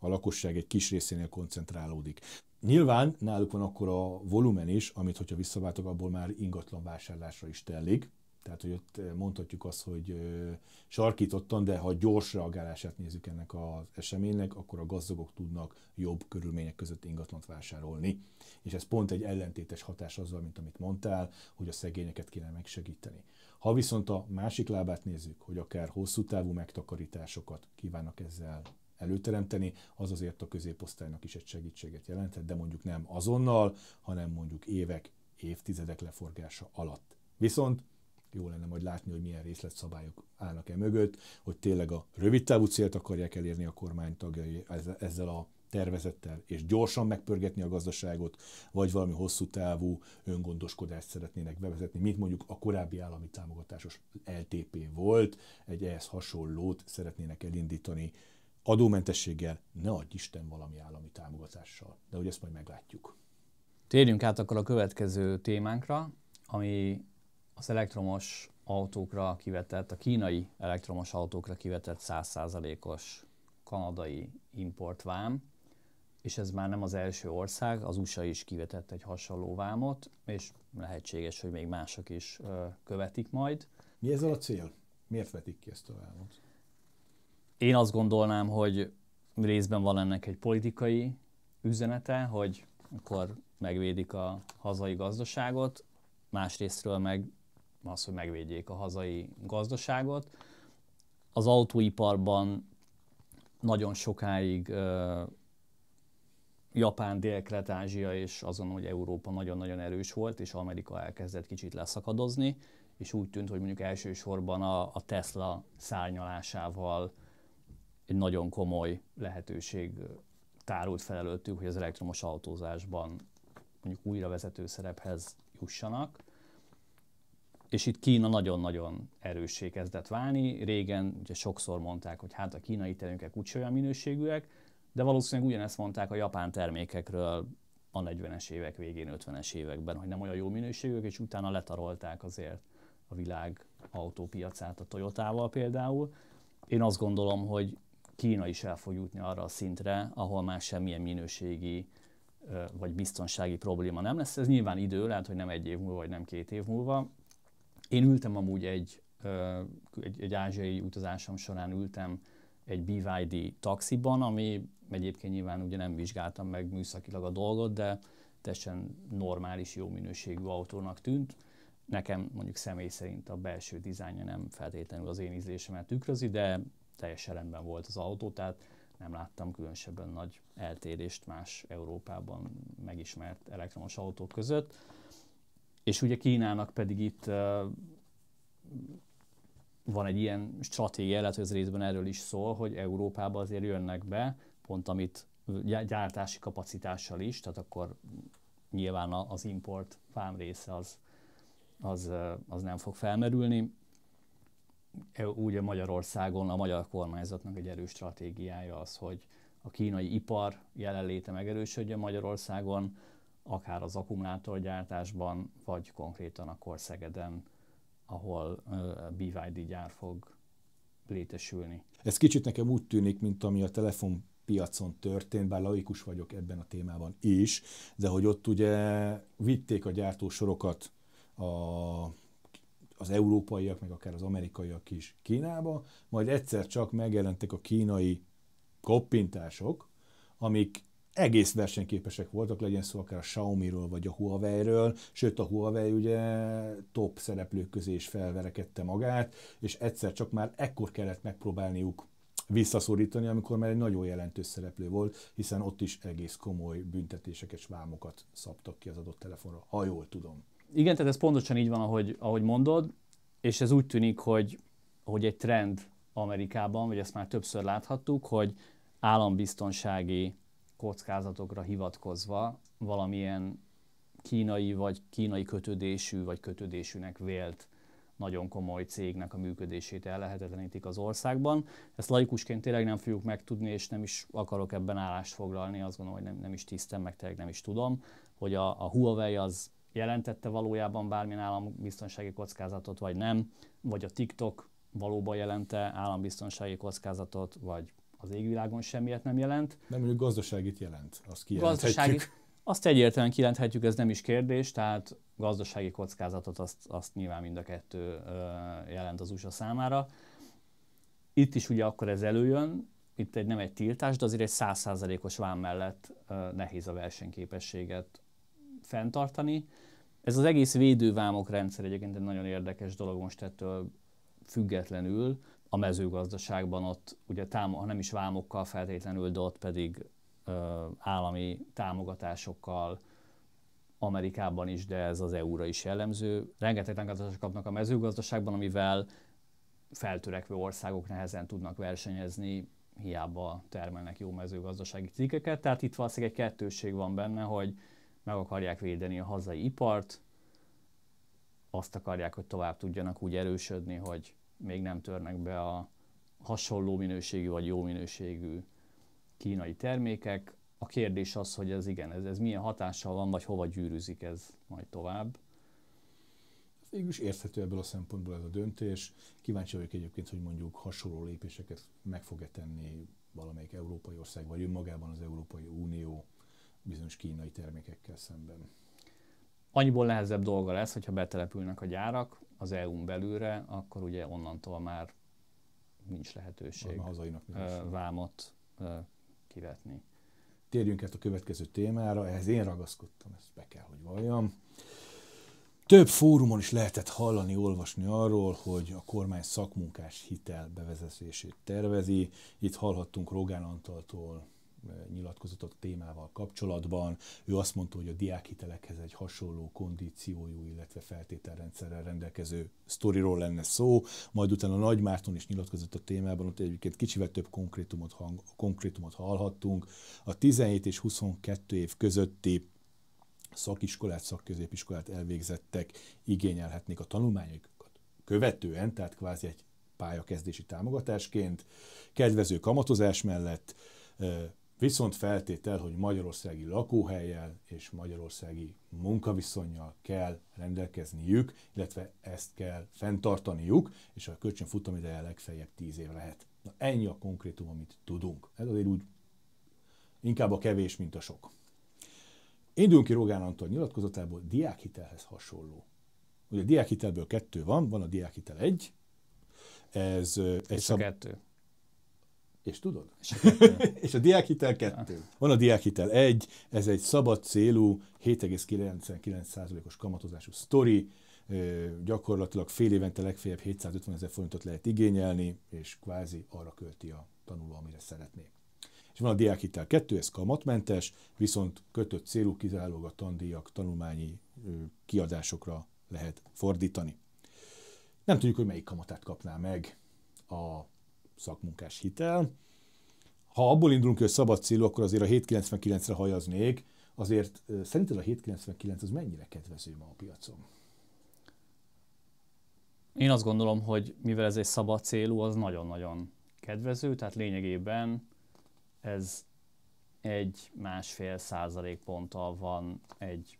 a lakosság egy kis részénél koncentrálódik. Nyilván náluk van akkor a volumen is, amit hogyha visszaváltok, abból már ingatlan vásárlásra is telik. Tehát, hogy ott eh, mondhatjuk azt, hogy eh, sarkítottan, de ha gyors reagálását nézzük ennek az eseménynek, akkor a gazdagok tudnak jobb körülmények között ingatlant vásárolni. És ez pont egy ellentétes hatás azzal, mint amit mondtál, hogy a szegényeket kéne megsegíteni. Ha viszont a másik lábát nézzük, hogy akár hosszú távú megtakarításokat kívánnak ezzel előteremteni, az azért a középosztálynak is egy segítséget jelenthet, de mondjuk nem azonnal, hanem mondjuk évek, évtizedek leforgása alatt. Viszont jó lenne majd látni, hogy milyen részletszabályok állnak e mögött, hogy tényleg a rövid távú célt akarják elérni a kormány tagjai ezzel a tervezettel, és gyorsan megpörgetni a gazdaságot, vagy valami hosszú távú öngondoskodást szeretnének bevezetni, mint mondjuk a korábbi állami támogatásos LTP volt, egy ehhez hasonlót szeretnének elindítani adómentességgel, ne adj Isten valami állami támogatással. De hogy ezt majd meglátjuk. Térjünk át akkor a következő témánkra, ami az elektromos autókra kivetett, a kínai elektromos autókra kivetett 100%-os kanadai importvám, és ez már nem az első ország, az USA is kivetett egy hasonló vámot, és lehetséges, hogy még mások is ö, követik majd. Mi ezzel a cél? Miért vetik ki ezt a vámot? Én azt gondolnám, hogy részben van ennek egy politikai üzenete, hogy akkor megvédik a hazai gazdaságot, másrésztről meg az, hogy megvédjék a hazai gazdaságot. Az autóiparban nagyon sokáig uh, Japán, Dél-Kelet-Ázsia és azon, hogy Európa nagyon-nagyon erős volt, és Amerika elkezdett kicsit leszakadozni, és úgy tűnt, hogy mondjuk elsősorban a, a Tesla szárnyalásával egy nagyon komoly lehetőség tárult fel előttük, hogy az elektromos autózásban mondjuk újra vezető szerephez jussanak. És itt Kína nagyon-nagyon erőssé kezdett válni. Régen ugye sokszor mondták, hogy hát a kínai termékek úgyse olyan minőségűek, de valószínűleg ugyanezt mondták a japán termékekről a 40-es évek végén, 50-es években, hogy nem olyan jó minőségűek, és utána letarolták azért a világ autópiacát a Toyotával például. Én azt gondolom, hogy Kína is el fog jutni arra a szintre, ahol már semmilyen minőségi vagy biztonsági probléma nem lesz. Ez nyilván idő, lehet, hogy nem egy év múlva, vagy nem két év múlva. Én ültem amúgy egy, egy, egy ázsiai utazásom során ültem egy BYD taxiban, ami egyébként nyilván ugye nem vizsgáltam meg műszakilag a dolgot, de teljesen normális, jó minőségű autónak tűnt. Nekem mondjuk személy szerint a belső dizájnja nem feltétlenül az én ízlésemet tükrözi, de teljesen rendben volt az autó, tehát nem láttam különösebben nagy eltérést más Európában megismert elektromos autók között. És ugye Kínának pedig itt uh, van egy ilyen stratégia, lehet, hogy ez részben erről is szól, hogy Európába azért jönnek be, pont amit gyártási kapacitással is, tehát akkor nyilván az import fám része az, az, az nem fog felmerülni, E, úgy a Magyarországon a magyar kormányzatnak egy erős stratégiája az, hogy a kínai ipar jelenléte megerősödjön Magyarországon, akár az akkumulátorgyártásban, vagy konkrétan a korszegeden, ahol a BYD gyár fog létesülni. Ez kicsit nekem úgy tűnik, mint ami a telefon piacon történt, bár laikus vagyok ebben a témában is, de hogy ott ugye vitték a gyártósorokat a az európaiak, meg akár az amerikaiak is Kínába, majd egyszer csak megjelentek a kínai koppintások, amik egész versenyképesek voltak, legyen szó akár a Xiaomi-ról vagy a Huawei-ről, sőt a Huawei ugye top szereplők közé is felverekedte magát, és egyszer csak már ekkor kellett megpróbálniuk visszaszorítani, amikor már egy nagyon jelentős szereplő volt, hiszen ott is egész komoly büntetéseket és vámokat szabtak ki az adott telefonra, ha jól tudom igen, tehát ez pontosan így van, ahogy, ahogy mondod, és ez úgy tűnik, hogy, hogy egy trend Amerikában, vagy ezt már többször láthattuk, hogy állambiztonsági kockázatokra hivatkozva valamilyen kínai vagy kínai kötődésű vagy kötődésűnek vélt nagyon komoly cégnek a működését ellehetetlenítik az országban. Ezt laikusként tényleg nem fogjuk megtudni, és nem is akarok ebben állást foglalni, azt gondolom, hogy nem, nem is tisztem, meg tényleg nem is tudom, hogy a, a Huawei az jelentette valójában bármilyen állambiztonsági kockázatot, vagy nem, vagy a TikTok valóban jelente állambiztonsági kockázatot, vagy az égvilágon semmiet nem jelent. Nem, mondjuk gazdaságit jelent, azt kijelenthetjük. Gazdasági, azt egyértelműen kijelenthetjük, ez nem is kérdés, tehát gazdasági kockázatot azt, azt nyilván mind a kettő jelent az USA számára. Itt is ugye akkor ez előjön, itt egy, nem egy tiltás, de azért egy százszázalékos vám mellett nehéz a versenyképességet fenntartani. Ez az egész védővámok rendszer egyébként egy nagyon érdekes dolog most ettől függetlenül. A mezőgazdaságban ott ugye támo- ha nem is vámokkal feltétlenül, de ott pedig ö, állami támogatásokkal, Amerikában is, de ez az EU-ra is jellemző. Rengeteg támogatást kapnak a mezőgazdaságban, amivel feltörekvő országok nehezen tudnak versenyezni, hiába termelnek jó mezőgazdasági cikkeket. Tehát itt valószínűleg egy kettőség van benne, hogy meg akarják védeni a hazai ipart, azt akarják, hogy tovább tudjanak úgy erősödni, hogy még nem törnek be a hasonló minőségű vagy jó minőségű kínai termékek. A kérdés az, hogy ez igen, ez, ez milyen hatással van, vagy hova gyűrűzik ez majd tovább. Végül is érthető ebből a szempontból ez a döntés. Kíváncsi vagyok egyébként, hogy mondjuk hasonló lépéseket meg fog-e tenni valamelyik európai ország, vagy önmagában az Európai Unió bizonyos kínai termékekkel szemben. Annyiból nehezebb dolga lesz, hogyha betelepülnek a gyárak az EU-n belülre, akkor ugye onnantól már nincs lehetőség a hazainak vámot kivetni. Térjünk át a következő témára, ehhez én ragaszkodtam, ezt be kell, hogy valljam. Több fórumon is lehetett hallani, olvasni arról, hogy a kormány szakmunkás hitel bevezetését tervezi. Itt hallhattunk Rogán Antaltól, nyilatkozatot témával kapcsolatban. Ő azt mondta, hogy a diákhitelekhez egy hasonló kondíciójú, illetve feltételrendszerrel rendelkező sztoriról lenne szó. Majd utána Nagy Márton is nyilatkozott a témában, ott egyébként kicsivel több konkrétumot, hang, konkrétumot hallhattunk. A 17 és 22 év közötti szakiskolát, szakközépiskolát elvégzettek igényelhetnék a tanulmányokat követően, tehát kvázi egy pályakezdési támogatásként, kedvező kamatozás mellett Viszont feltétel, hogy magyarországi lakóhelyjel és magyarországi munkaviszonyjal kell rendelkezniük, illetve ezt kell fenntartaniuk, és a kölcsön futamideje legfeljebb 10 év lehet. Na, ennyi a konkrétum, amit tudunk. Ez azért úgy inkább a kevés, mint a sok. Induljunk ki Rogán Antal nyilatkozatából, diákhitelhez hasonló. Ugye a diákhitelből kettő van, van a diákhitel egy, ez, és, szab... a kettő. És tudod? És, a diákhitel kettő. Van a diákhitel egy, ez egy szabad célú, 7,99%-os kamatozású sztori, gyakorlatilag fél évente legfeljebb 750 ezer forintot lehet igényelni, és kvázi arra költi a tanuló, amire szeretné. És van a diákhitel 2, ez kamatmentes, viszont kötött célú kizárólag a tandíjak tanulmányi kiadásokra lehet fordítani. Nem tudjuk, hogy melyik kamatát kapná meg a szakmunkás hitel. Ha abból indulunk, hogy szabad célú, akkor azért a 799-re hajaznék. Azért szerinted a 799 az mennyire kedvező ma a piacon? Én azt gondolom, hogy mivel ez egy szabad célú, az nagyon-nagyon kedvező, tehát lényegében ez egy másfél százalék ponttal van egy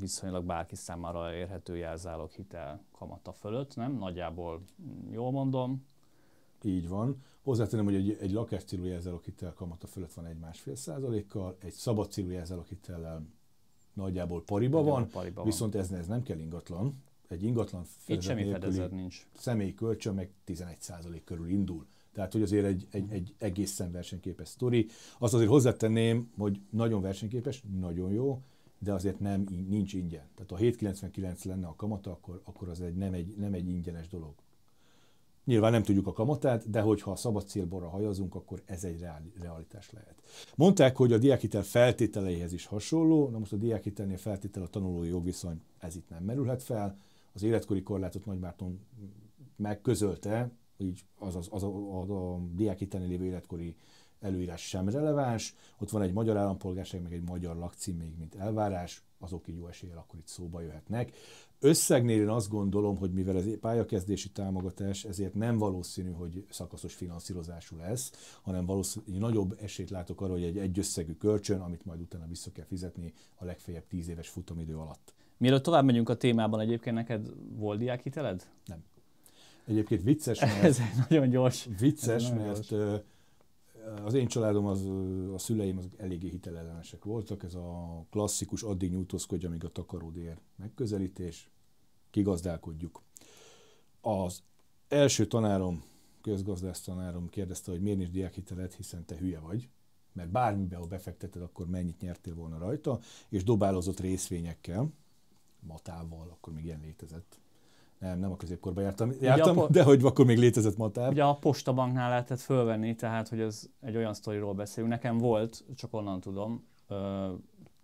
viszonylag bárki számára érhető jelzálog hitel kamata fölött, nem? Nagyjából jól mondom. Így van. Hozzátenem, hogy egy, egy lakás célú jelzáloghitel kamata fölött van egy másfél százalékkal, egy szabad célú jelzáloghitellel nagyjából pariba van, pariba viszont van. Ez, ez nem kell ingatlan. Egy ingatlan Itt semmi fedezet nincs. személyi kölcsön meg 11 százalék körül indul. Tehát, hogy azért egy, egy, egy egészen versenyképes sztori. Azt azért hozzátenném, hogy nagyon versenyképes, nagyon jó, de azért nem, nincs ingyen. Tehát ha 7,99 lenne a kamata, akkor, akkor az egy, nem, egy, nem egy ingyenes dolog. Nyilván nem tudjuk a kamatát, de hogyha a szabad célborra hajazunk, akkor ez egy realitás lehet. Mondták, hogy a diákhitel feltételeihez is hasonló, na most a diákhitelnél feltétel a tanulói jogviszony, ez itt nem merülhet fel. Az életkori korlátot Nagymárton megközölte, így az, az, az a, a, a diákhitelnél lévő életkori előírás sem releváns, ott van egy magyar állampolgárság, meg egy magyar lakcím még, mint elvárás, azok így jó eséllyel akkor itt szóba jöhetnek. Összegnél én azt gondolom, hogy mivel ez pályakezdési támogatás, ezért nem valószínű, hogy szakaszos finanszírozású lesz, hanem valószínű, nagyobb esélyt látok arra, hogy egy egyösszegű kölcsön, amit majd utána vissza kell fizetni a legfeljebb 10 éves futamidő alatt. Mielőtt tovább megyünk a témában, egyébként neked volt diákhiteled? Nem. Egyébként vicces, mert... Ez nagyon gyors. Vicces, nagyon mert gyors az én családom, az, a szüleim azok eléggé hitelellenesek voltak, ez a klasszikus addig nyújtózkodj, amíg a takaród ér megközelítés, kigazdálkodjuk. Az első tanárom, közgazdász tanárom kérdezte, hogy miért nincs diákhitelet, hiszen te hülye vagy, mert bármibe, ha befekteted, akkor mennyit nyertél volna rajta, és dobálozott részvényekkel, matával, akkor még ilyen létezett, nem, nem a középkorba jártam, jártam po- de hogy akkor még létezett matár. Ugye a postabanknál lehetett fölvenni, tehát hogy ez egy olyan sztoriról beszélünk. Nekem volt, csak onnan tudom, ö,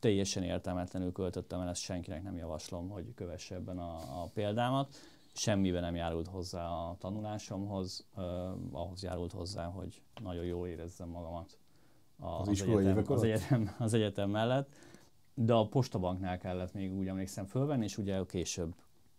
teljesen értelmetlenül költöttem el, ezt senkinek nem javaslom, hogy kövesse ebben a, a példámat. Semmiben nem járult hozzá a tanulásomhoz, ö, ahhoz járult hozzá, hogy nagyon jól érezzem magamat a, az, az, egyetem, az, egyetem, az egyetem mellett. De a postabanknál kellett még úgy emlékszem fölvenni, és ugye később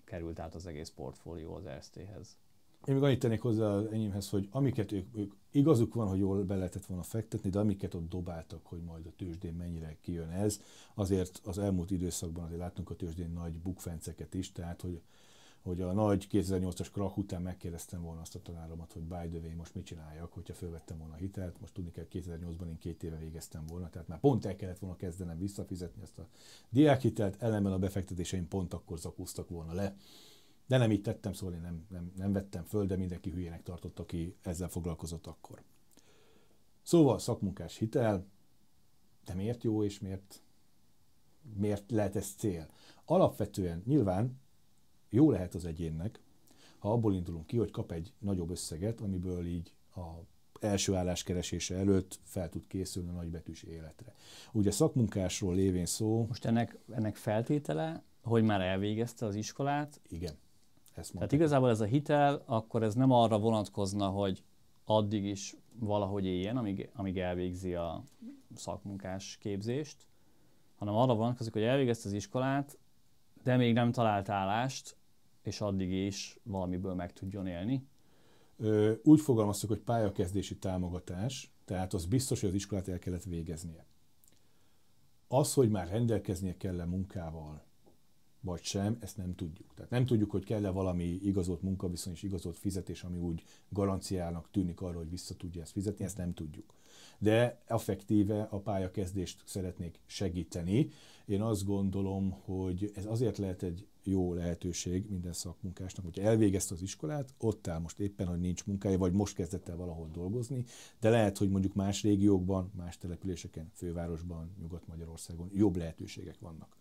került át az egész portfólió az RST-hez. Én még annyit tennék hozzá az enyémhez, hogy amiket ők, ők igazuk van, hogy jól be lehetett volna fektetni, de amiket ott dobáltak, hogy majd a tőzsdén mennyire kijön ez, azért az elmúlt időszakban azért láttunk a tőzsdén nagy bukfenceket is, tehát hogy hogy a nagy 2008-as krak után megkérdeztem volna azt a tanáromat, hogy by the way, most mit csináljak, hogyha felvettem volna a hitelt. Most tudni kell, 2008-ban én két éve végeztem volna, tehát már pont el kellett volna kezdenem visszafizetni ezt a diákhitelt, ellenben a befektetéseim pont akkor zakúztak volna le. De nem így tettem, szóval én nem, nem, nem vettem föl, de mindenki hülyének tartott, aki ezzel foglalkozott akkor. Szóval szakmunkás hitel, de miért jó és miért, miért lehet ez cél? Alapvetően nyilván jó lehet az egyénnek, ha abból indulunk ki, hogy kap egy nagyobb összeget, amiből így a első állás keresése előtt fel tud készülni a nagybetűs életre. Ugye szakmunkásról lévén szó... Most ennek, ennek feltétele, hogy már elvégezte az iskolát. Igen. Ezt Tehát igazából ez a hitel, akkor ez nem arra vonatkozna, hogy addig is valahogy éljen, amíg, amíg elvégzi a szakmunkás képzést, hanem arra vonatkozik, hogy elvégezte az iskolát, de még nem talált állást, és addig is valamiből meg tudjon élni? Úgy fogalmaztuk, hogy pályakezdési támogatás, tehát az biztos, hogy az iskolát el kellett végeznie. Az, hogy már rendelkeznie kell -e munkával, vagy sem, ezt nem tudjuk. Tehát nem tudjuk, hogy kell-e valami igazolt munkaviszony és igazolt fizetés, ami úgy garanciának tűnik arra, hogy vissza tudja ezt fizetni, ezt nem tudjuk. De effektíve a pályakezdést szeretnék segíteni. Én azt gondolom, hogy ez azért lehet egy jó lehetőség minden szakmunkásnak, hogy elvégezte az iskolát, ott áll most éppen, hogy nincs munkája, vagy most kezdett el valahol dolgozni, de lehet, hogy mondjuk más régiókban, más településeken, fővárosban, Nyugat-Magyarországon jobb lehetőségek vannak.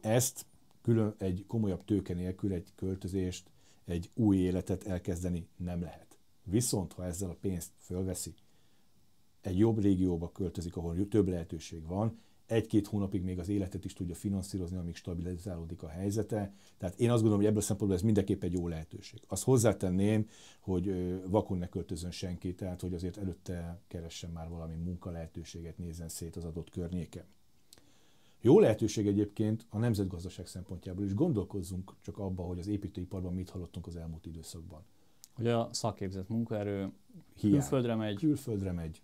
Ezt külön egy komolyabb tőke nélkül egy költözést, egy új életet elkezdeni nem lehet. Viszont, ha ezzel a pénzt fölveszi, egy jobb régióba költözik, ahol több lehetőség van, egy-két hónapig még az életet is tudja finanszírozni, amíg stabilizálódik a helyzete. Tehát én azt gondolom, hogy ebből a szempontból ez mindenképp egy jó lehetőség. Azt hozzátenném, hogy vakon ne költözön senki, tehát hogy azért előtte keressen már valami munka lehetőséget, nézzen szét az adott környéken. Jó lehetőség egyébként a nemzetgazdaság szempontjából is gondolkozzunk csak abba, hogy az építőiparban mit hallottunk az elmúlt időszakban. Hogy a szakképzett munkaerő Hiány. külföldre megy. Külföldre megy.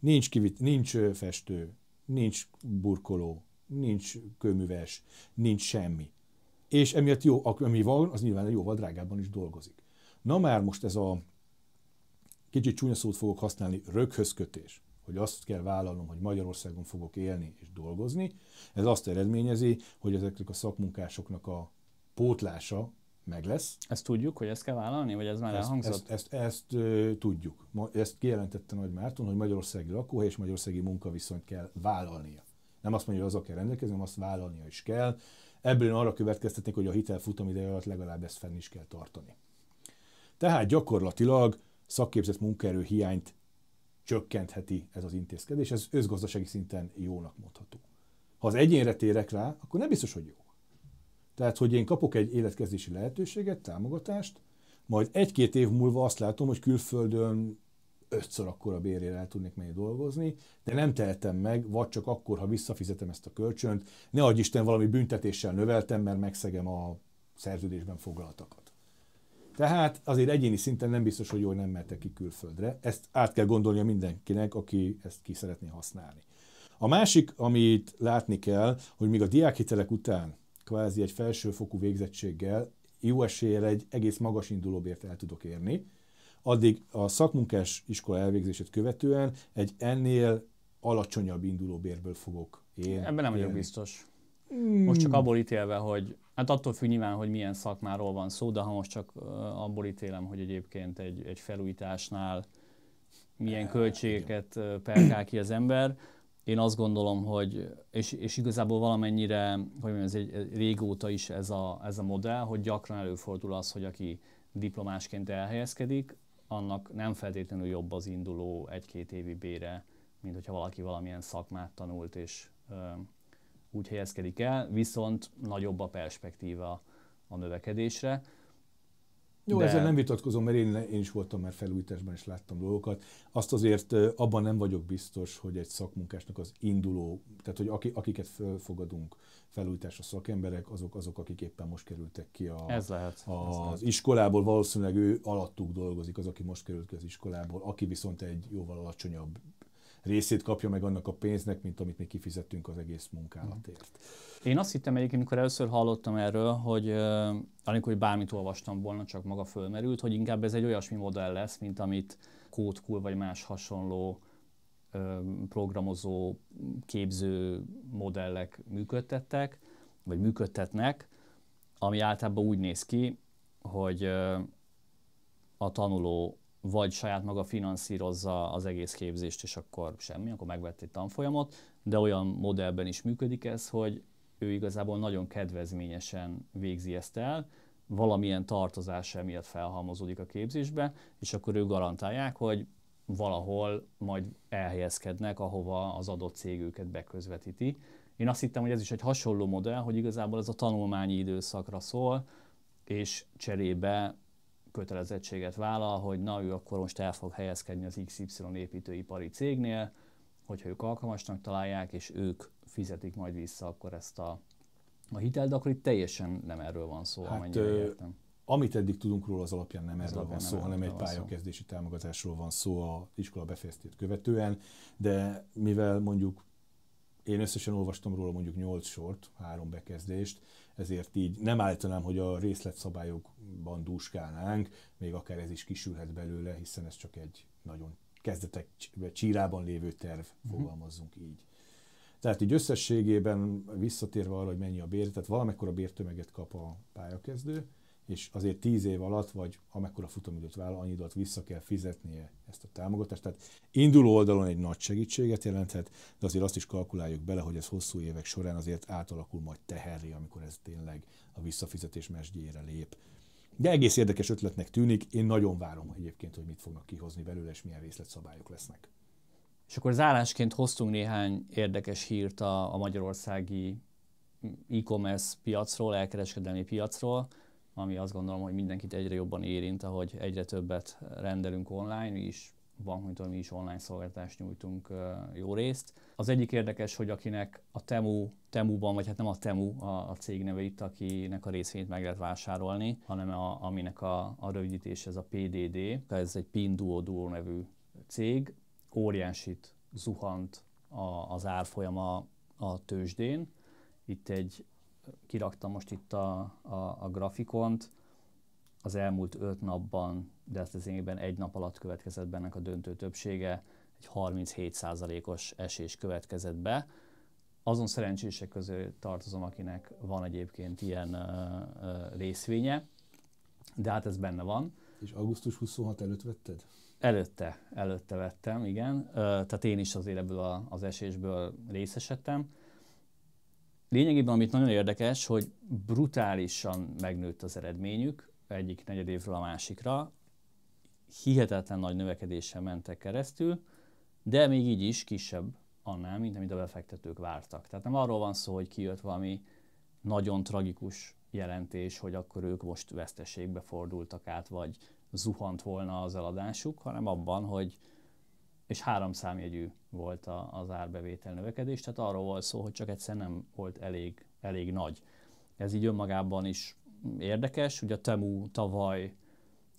Nincs, kivit, nincs festő, nincs burkoló, nincs kőműves, nincs semmi. És emiatt jó, ami van, az nyilván jóval drágábban is dolgozik. Na már most ez a kicsit csúnya szót fogok használni, röghözkötés, hogy azt kell vállalnom, hogy Magyarországon fogok élni és dolgozni, ez azt eredményezi, hogy ezeknek a szakmunkásoknak a pótlása meg lesz. Ezt tudjuk, hogy ezt kell vállalni, vagy ez már ezt, elhangzott? Ezt, ezt, ezt, ezt tudjuk. Ezt kijelentette Nagy Márton, hogy magyarországi lakóhely és magyarországi munkaviszonyt kell vállalnia. Nem azt mondja, hogy azok kell rendelkezni, hanem azt vállalnia is kell. Ebből én arra következtetnék, hogy a hitel futamideje alatt legalább ezt fenn is kell tartani. Tehát gyakorlatilag szakképzett munkaerő hiányt csökkentheti ez az intézkedés, ez összgazdasági szinten jónak mondható. Ha az egyénre térek rá, akkor nem biztos, hogy jó. Tehát, hogy én kapok egy életkezési lehetőséget, támogatást, majd egy-két év múlva azt látom, hogy külföldön ötször akkora bérére el tudnék menni dolgozni, de nem tehetem meg, vagy csak akkor, ha visszafizetem ezt a kölcsönt, ne adj Isten valami büntetéssel növeltem, mert megszegem a szerződésben foglaltakat. Tehát azért egyéni szinten nem biztos, hogy jól nem mehetek ki külföldre. Ezt át kell gondolnia mindenkinek, aki ezt ki szeretné használni. A másik, amit látni kell, hogy még a diákhitelek után kvázi egy felsőfokú végzettséggel jó eséllyel egy egész magas indulóbért el tudok érni. Addig a szakmunkás iskola elvégzését követően egy ennél alacsonyabb indulóbérből fogok élni. Ebben nem vagyok biztos. Hmm. Most csak abból ítélve, hogy hát attól függ nyilván, hogy milyen szakmáról van szó, de ha most csak abból ítélem, hogy egyébként egy, egy felújításnál milyen költségeket perkál ki az ember, én azt gondolom, hogy, és, és igazából valamennyire, hogy mondjam, ez egy, régóta is ez a, ez a modell, hogy gyakran előfordul az, hogy aki diplomásként elhelyezkedik, annak nem feltétlenül jobb az induló egy-két évi bére, mint hogyha valaki valamilyen szakmát tanult, és ö, úgy helyezkedik el, viszont nagyobb a perspektíva a növekedésre. Jó, de... ezzel nem vitatkozom, mert én, én is voltam már felújításban, és láttam dolgokat. Azt azért abban nem vagyok biztos, hogy egy szakmunkásnak az induló, tehát hogy aki, akiket fölfogadunk felújításra szakemberek, azok azok, akik éppen most kerültek ki a, ez lehet, a, ez az iskolából, valószínűleg ő alattuk dolgozik az, aki most került ki az iskolából, aki viszont egy jóval alacsonyabb részét kapja meg annak a pénznek, mint amit mi kifizettünk az egész munkálatért. Mm. Én azt hittem egyébként, amikor először hallottam erről, hogy amikor hogy bármit olvastam volna, csak maga fölmerült, hogy inkább ez egy olyasmi modell lesz, mint amit Kódkul vagy más hasonló programozó, képző modellek működtettek, vagy működtetnek, ami általában úgy néz ki, hogy a tanuló vagy saját maga finanszírozza az egész képzést, és akkor semmi, akkor megvett egy tanfolyamot, de olyan modellben is működik ez, hogy ő igazából nagyon kedvezményesen végzi ezt el, valamilyen tartozása miatt felhalmozódik a képzésbe, és akkor ő garantálják, hogy valahol majd elhelyezkednek, ahova az adott cég őket beközvetíti. Én azt hittem, hogy ez is egy hasonló modell, hogy igazából ez a tanulmányi időszakra szól, és cserébe kötelezettséget vállal, hogy na ő akkor most el fog helyezkedni az XY építőipari cégnél, hogyha ők alkalmasnak találják, és ők fizetik majd vissza akkor ezt a, a hitelt, de akkor itt teljesen nem erről van szó, hát, amennyire értem. Amit eddig tudunk róla, az alapján nem az erről alapján van szó, hanem egy pályakezdési támogatásról van szó a iskola befejeztét követően, de mivel mondjuk én összesen olvastam róla mondjuk 8 sort, három bekezdést, ezért így nem állítanám, hogy a részletszabályokban dúskálnánk, még akár ez is kisülhet belőle, hiszen ez csak egy nagyon kezdetek csírában lévő terv, mhm. fogalmazzunk így. Tehát így összességében visszatérve arra, hogy mennyi a bér, tehát valamekkora bértömeget kap a pályakezdő, és azért 10 év alatt, vagy amekkora futamidőt vállal, annyi időt vissza kell fizetnie ezt a támogatást. Tehát induló oldalon egy nagy segítséget jelenthet, de azért azt is kalkuláljuk bele, hogy ez hosszú évek során azért átalakul majd teherré, amikor ez tényleg a visszafizetés mesdjére lép. De egész érdekes ötletnek tűnik, én nagyon várom egyébként, hogy mit fognak kihozni belőle, és milyen részletszabályok lesznek. És akkor zárásként hoztunk néhány érdekes hírt a, a magyarországi e-commerce piacról, elkereskedelmi piacról ami azt gondolom, hogy mindenkit egyre jobban érint, ahogy egyre többet rendelünk online, mi is van, hogy mi is online szolgáltást nyújtunk jó részt. Az egyik érdekes, hogy akinek a Temu, Temu-ban, vagy hát nem a Temu a, a cég neve itt, akinek a részvényt meg lehet vásárolni, hanem a, aminek a, a rövidítés ez a PDD, ez egy Pinduo Duo nevű cég, óriásit zuhant a, az árfolyama a tőzsdén. Itt egy kiraktam most itt a, a, a grafikont, az elmúlt öt napban, de ezt az évben egy nap alatt következett be ennek a döntő többsége, egy 37%-os esés következett be. Azon szerencsések közé tartozom, akinek van egyébként ilyen ö, ö, részvénye, de hát ez benne van. És augusztus 26 előtt vetted? Előtte, előtte vettem, igen. Ö, tehát én is azért ebből a, az esésből részesedtem Lényegében, amit nagyon érdekes, hogy brutálisan megnőtt az eredményük egyik évről a másikra, hihetetlen nagy növekedéssel mentek keresztül, de még így is kisebb annál, mint amit a befektetők vártak. Tehát nem arról van szó, hogy kijött valami nagyon tragikus jelentés, hogy akkor ők most veszteségbe fordultak át, vagy zuhant volna az eladásuk, hanem abban, hogy és három számjegyű volt a, az árbevétel növekedés, tehát arról volt szó, hogy csak egyszer nem volt elég, elég nagy. Ez így önmagában is érdekes, ugye a Temu tavaly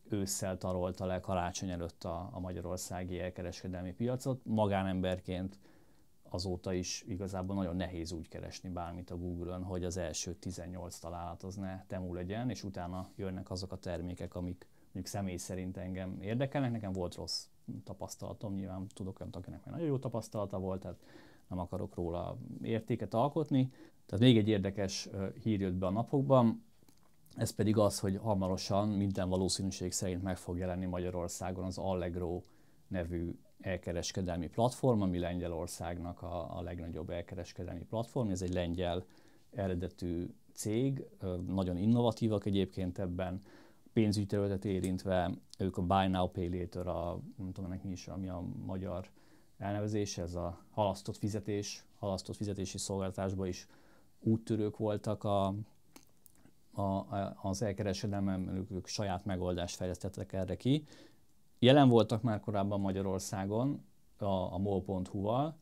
ősszel tarolta le karácsony előtt a, a magyarországi elkereskedelmi piacot. Magánemberként azóta is igazából nagyon nehéz úgy keresni bármit a Google-ön, hogy az első 18 találat az ne Temu legyen, és utána jönnek azok a termékek, amik, mondjuk személy szerint engem érdekelnek, nekem volt rossz tapasztalatom, nyilván tudok olyan, akinek már nagyon jó tapasztalata volt, tehát nem akarok róla értéket alkotni. Tehát még egy érdekes hír jött be a napokban, ez pedig az, hogy hamarosan minden valószínűség szerint meg fog jelenni Magyarországon az Allegro nevű elkereskedelmi platform, ami Lengyelországnak a, a legnagyobb elkereskedelmi platform. Ez egy lengyel eredetű cég, nagyon innovatívak egyébként ebben, pénzügyi területet érintve, ők a Buy Now Pay Later, a, nem tudom ennek mi is, ami a magyar elnevezés, ez a halasztott fizetés, halasztott fizetési szolgáltatásban is úttörők voltak a, a, az elkereskedelmen, ők, ők saját megoldást fejlesztettek erre ki. Jelen voltak már korábban Magyarországon a, a mol.hu-val,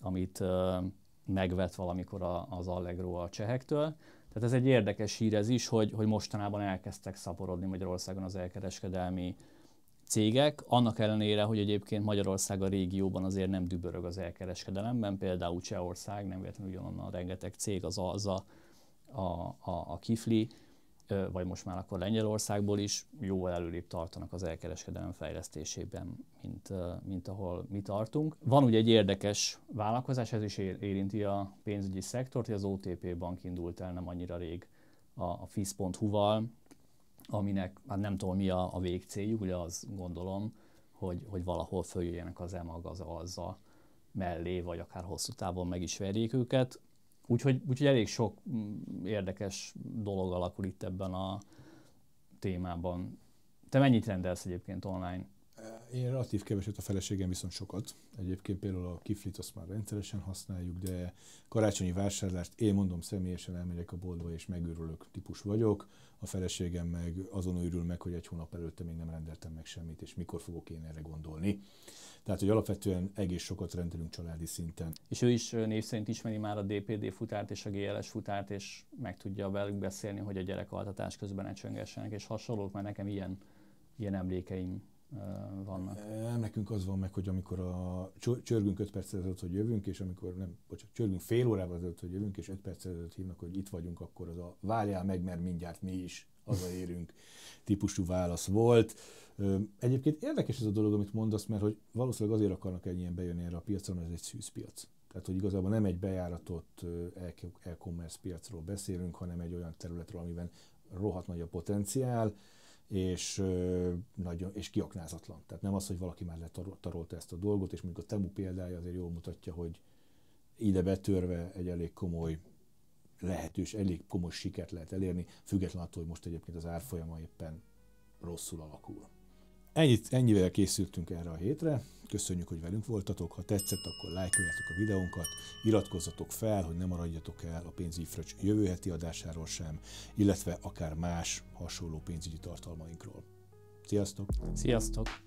amit ö, megvett valamikor a, az Allegro a csehektől, tehát ez egy érdekes hír ez is, hogy, hogy mostanában elkezdtek szaporodni Magyarországon az elkereskedelmi cégek, annak ellenére, hogy egyébként Magyarország a régióban azért nem dübörög az elkereskedelemben, például Csehország, nem véletlenül ugyanonnan rengeteg cég, az a, a, a, a Kifli, vagy most már akkor Lengyelországból is jóval előrébb tartanak az elkereskedelem fejlesztésében, mint, mint ahol mi tartunk. Van ugye egy érdekes vállalkozás, ez is érinti a pénzügyi szektort, az OTP bank indult el nem annyira rég a, a fizz.hu-val, aminek hát nem tudom mi a, a végcéljuk, ugye az gondolom, hogy, hogy valahol följöjjenek az EMAG az alza mellé, vagy akár hosszú távon meg is verjék őket. Úgyhogy, úgyhogy elég sok mm, érdekes dolog alakul itt ebben a témában. Te mennyit rendelsz egyébként online? Én relatív keveset, a feleségem viszont sokat. Egyébként például a kiflit azt már rendszeresen használjuk, de karácsonyi vásárlást én mondom személyesen elmegyek a boltba és megőrülök típus vagyok a feleségem meg azon őrül meg, hogy egy hónap előtte még nem rendeltem meg semmit, és mikor fogok én erre gondolni. Tehát, hogy alapvetően egész sokat rendelünk családi szinten. És ő is név szerint ismeri már a DPD futárt és a GLS futárt, és meg tudja velük beszélni, hogy a gyerek altatás közben ne csöngessenek, és hasonlók, mert nekem ilyen, ilyen emlékeim Eh, vannak? Nem, nekünk az van meg, hogy amikor a csörgünk 5 perc ezelőtt, hogy jövünk, és amikor nem, bocsánat, csörgünk fél órával ezelőtt, hogy jövünk, és 5 perc ezelőtt hívnak, hogy itt vagyunk, akkor az a várjál meg, mert mindjárt mi is hazaérünk típusú válasz volt. Egyébként érdekes ez a dolog, amit mondasz, mert hogy valószínűleg azért akarnak ennyien bejönni erre a piacra, mert ez egy szűz piac. Tehát, hogy igazából nem egy bejáratott e-commerce piacról beszélünk, hanem egy olyan területről, amiben rohadt nagy a potenciál, és, nagyon, és kiaknázatlan. Tehát nem az, hogy valaki már letarolta ezt a dolgot, és mondjuk a Temu példája azért jól mutatja, hogy ide betörve egy elég komoly lehetős, elég komoly sikert lehet elérni, függetlenül attól, hogy most egyébként az árfolyama éppen rosszul alakul. Ennyit, ennyivel készültünk erre a hétre. Köszönjük, hogy velünk voltatok. Ha tetszett, akkor lájkoljátok a videónkat, iratkozzatok fel, hogy ne maradjatok el a pénzügyi fröccs jövő heti adásáról sem, illetve akár más hasonló pénzügyi tartalmainkról. Sziasztok! Sziasztok!